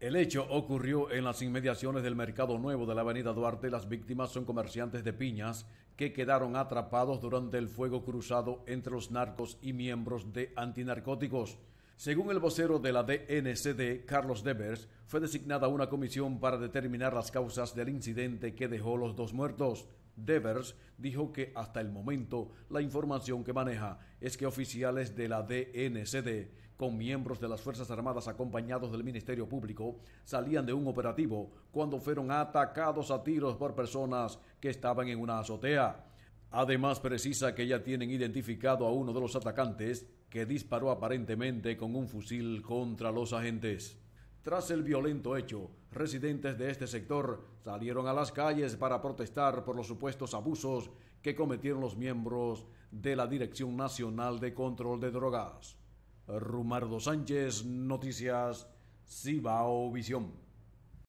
El hecho ocurrió en las inmediaciones del Mercado Nuevo de la Avenida Duarte. Las víctimas son comerciantes de piñas que quedaron atrapados durante el fuego cruzado entre los narcos y miembros de antinarcóticos. Según el vocero de la DNCD, Carlos Devers, fue designada una comisión para determinar las causas del incidente que dejó los dos muertos. Devers dijo que hasta el momento la información que maneja es que oficiales de la DNCD con miembros de las Fuerzas Armadas acompañados del Ministerio Público salían de un operativo cuando fueron atacados a tiros por personas que estaban en una azotea. Además precisa que ya tienen identificado a uno de los atacantes que disparó aparentemente con un fusil contra los agentes. Tras el violento hecho, residentes de este sector salieron a las calles para protestar por los supuestos abusos que cometieron los miembros de la Dirección Nacional de Control de Drogas. Rumardo Sánchez, Noticias, Cibao Visión.